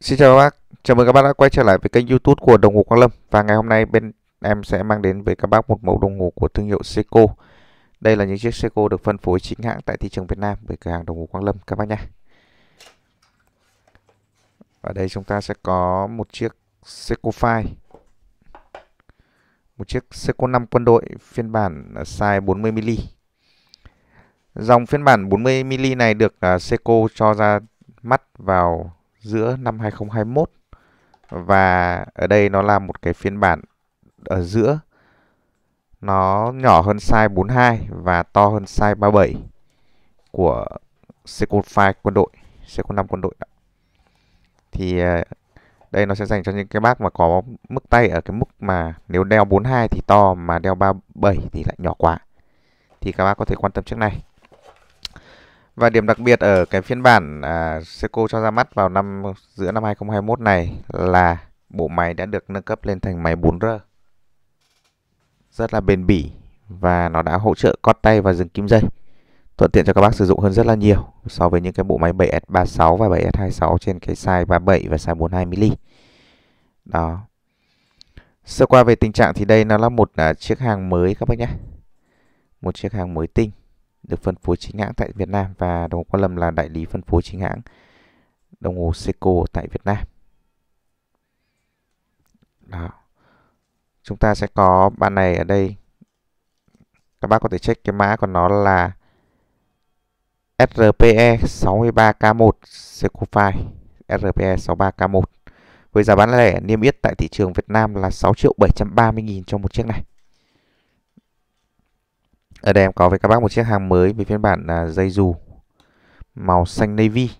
Xin chào các bác, chào mừng các bác đã quay trở lại với kênh youtube của Đồng Hồ Quang Lâm Và ngày hôm nay bên em sẽ mang đến với các bác một mẫu đồng hồ của thương hiệu Seiko Đây là những chiếc Seiko được phân phối chính hãng tại thị trường Việt Nam bởi cửa hàng Đồng Hồ Quang Lâm các bác nhé Ở đây chúng ta sẽ có một chiếc Seiko 5 Một chiếc Seiko 5 quân đội phiên bản size 40mm Dòng phiên bản 40mm này được à, Seiko cho ra mắt vào giữa năm 2021 và ở đây nó là một cái phiên bản ở giữa nó nhỏ hơn size 42 và to hơn size 37 của C05 quân đội, C05 quân đội Thì ờ, đây nó sẽ dành cho những cái bác mà có mức tay ở cái mức mà nếu đeo 42 thì to mà đeo 37 thì lại nhỏ quá. Thì các bác có thể quan tâm trước này. Và điểm đặc biệt ở cái phiên bản à, Seiko cho ra mắt vào năm giữa năm 2021 này là bộ máy đã được nâng cấp lên thành máy 4R. Rất là bền bỉ và nó đã hỗ trợ cót tay và dừng kim dây. Thuận tiện cho các bác sử dụng hơn rất là nhiều so với những cái bộ máy 7S36 và 7S26 trên cái size 37 và size 42mm. Đó. Sơ qua về tình trạng thì đây nó là một uh, chiếc hàng mới các bác nhé. Một chiếc hàng mới tinh được phân phối chính hãng tại Việt Nam và đồng hồ Quan Lâm là đại lý phân phối chính hãng đồng hồ Seiko tại Việt Nam. Đó. Chúng ta sẽ có bàn này ở đây. Các bác có thể check cái mã của nó là SRPE 63K1 Seiko 5 SRPE 63K1 với giá bán lẻ niêm yết tại thị trường Việt Nam là 6 triệu 730 nghìn cho một chiếc này. Ở đây em có với các bác một chiếc hàng mới với phiên bản à, dây dù màu xanh navy.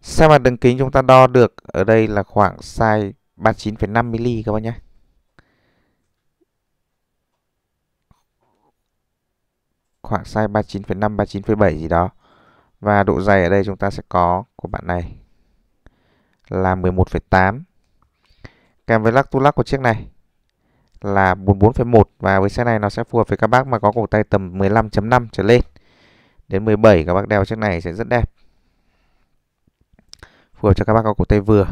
Xe mặt đường kính chúng ta đo được ở đây là khoảng size 39,5mm các bác nhé. Khoảng size 39,5, 39,7 gì đó. Và độ dày ở đây chúng ta sẽ có của bạn này là 11,8. Kèm với lắc tu lắc của chiếc này là 44,1 và với xe này nó sẽ phù hợp với các bác mà có cổ tay tầm 15.5 trở lên đến 17 các bác đeo chiếc này sẽ rất đẹp phù hợp cho các bác có cổ tay vừa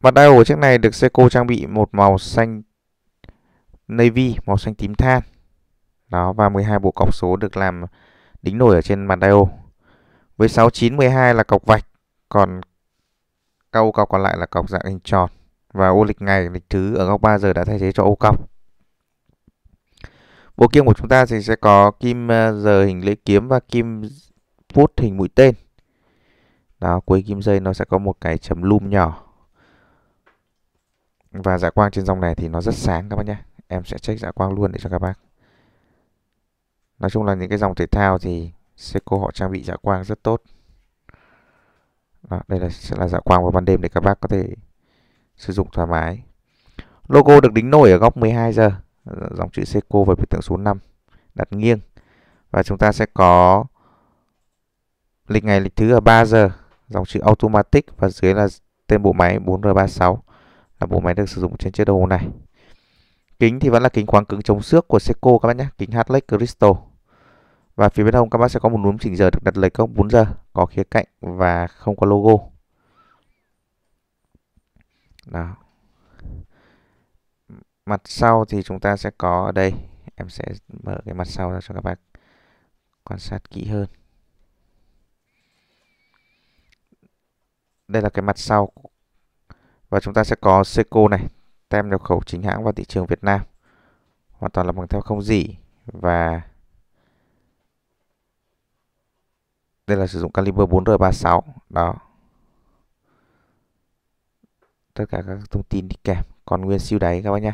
Mặt đeo của chiếc này được Seiko trang bị một màu xanh navy, màu xanh tím than. Đó và 12 bộ cọc số được làm đính nổi ở trên mặt đai ổ. Với 6912 là cọc vạch, còn câu cọc còn lại là cọc dạng hình tròn và ô lịch ngày lịch thứ ở góc 3 giờ đã thay thế cho ô cong. Bộ kim của chúng ta thì sẽ có kim ờ, giờ hình lưỡi kiếm và kim phút hình mũi tên. Đó, cuối kim dây nó sẽ có một cái chấm lum nhỏ. Và dạ quang trên dòng này thì nó rất sáng các bác nhé. Em sẽ check dạ quang luôn để cho các bác. Nói chung là những cái dòng thể thao thì Seiko họ trang bị dạ quang rất tốt. Đó, đây là sẽ là dạ quang vào ban đêm để các bác có thể sử dụng thoải mái. Logo được đính nổi ở góc 12 giờ, dòng chữ Seiko và biểu tượng số 5 đặt nghiêng. Và chúng ta sẽ có lịch ngày lịch thứ ở 3 giờ, dòng chữ automatic và dưới là tên bộ máy 4R36 là bộ máy được sử dụng trên chiếc đồng hồ này. Kính thì vẫn là kính khoáng cứng chống xước của Seiko các bác nhé, kính Hartlake Crystal. Và phía bên hông các bác sẽ có một núm chỉnh giờ được đặt lệch góc 4 giờ, có khía cạnh và không có logo đó mặt sau thì chúng ta sẽ có ở đây em sẽ mở cái mặt sau ra cho các bạn quan sát kỹ hơn đây là cái mặt sau và chúng ta sẽ có Seiko này tem nhập khẩu chính hãng vào thị trường Việt Nam hoàn toàn là bằng theo không gì và đây là sử dụng caliber 4R36 đó tất cả các thông tin đi kèm còn nguyên siêu đáy các bác nhé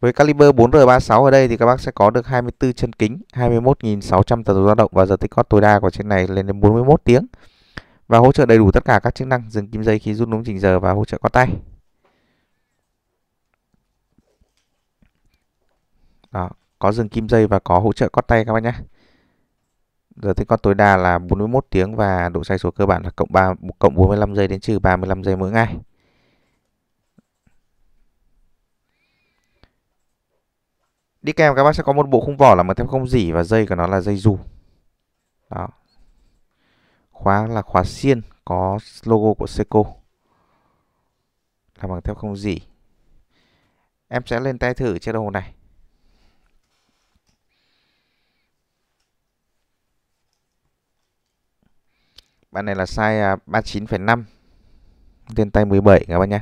Với caliber 4R36 ở đây thì các bác sẽ có được 24 chân kính, 21.600 tần số dao động và giờ tích cót tối đa của trên này lên đến 41 tiếng. Và hỗ trợ đầy đủ tất cả các chức năng dừng kim dây khi rút đúng chỉnh giờ và hỗ trợ có tay. Đó, có dừng kim dây và có hỗ trợ có tay các bác nhé giờ thì con tối đa là 41 tiếng và độ sai số cơ bản là cộng 3 cộng 45 giây đến trừ 35 giây mỗi ngày. Đi kèm các bác sẽ có một bộ khung vỏ là mà thép không dỉ và dây của nó là dây dù. Đó. Khóa là khóa xiên có logo của Seiko. Là bằng thép không dỉ. Em sẽ lên tay thử chiếc đồng hồ này. bạn này là size 39,5 à, lên tay 17 các bạn nhé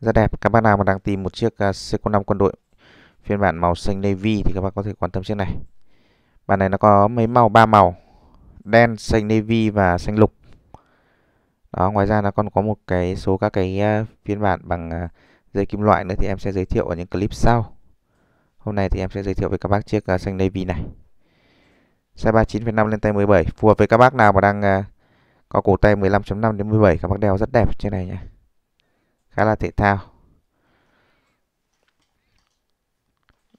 rất đẹp các bạn nào mà đang tìm một chiếc à, C05 quân đội phiên bản màu xanh navy thì các bạn có thể quan tâm chiếc này bản này nó có mấy màu ba màu đen xanh navy và xanh lục đó ngoài ra nó còn có một cái số các cái à, phiên bản bằng dây kim loại nữa thì em sẽ giới thiệu ở những clip sau hôm nay thì em sẽ giới thiệu với các bác chiếc xanh navy này size 39,5 lên tay 17 phù hợp với các bác nào mà đang có cổ tay 15.5 đến 17 các bác đeo rất đẹp trên này nhé khá là thể thao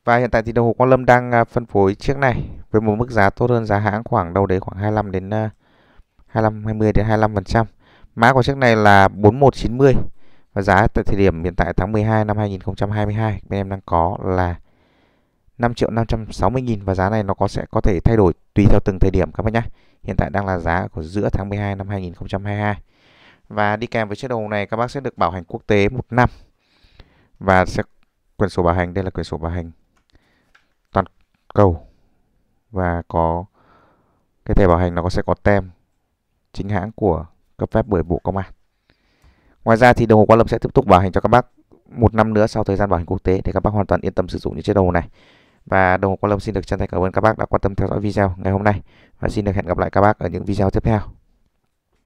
và hiện tại thì đồng hồ Quang Lâm đang à, phân phối chiếc này với một mức giá tốt hơn giá hãng khoảng đâu đấy khoảng 25 đến 25 à, 20 đến 25%. Mã của chiếc này là 4190 và giá tại thời điểm hiện tại tháng 12 năm 2022 bên em đang có là 5 triệu 560 nghìn và giá này nó có sẽ có thể thay đổi tùy theo từng thời điểm các bác nhé hiện tại đang là giá của giữa tháng 12 năm 2022. Và đi kèm với chiếc đồng hồ này các bác sẽ được bảo hành quốc tế 1 năm. Và sẽ quyền sổ bảo hành, đây là quyền sổ bảo hành toàn cầu. Và có cái thẻ bảo hành nó sẽ có tem chính hãng của cấp phép bởi Bộ Công an. Ngoài ra thì đồng hồ Quan Lâm sẽ tiếp tục bảo hành cho các bác một năm nữa sau thời gian bảo hành quốc tế để các bác hoàn toàn yên tâm sử dụng những chiếc đồng hồ này. Và Đồng hồ Quang Lâm xin được chân thành cảm ơn các bác đã quan tâm theo dõi video ngày hôm nay và xin được hẹn gặp lại các bác ở những video tiếp theo.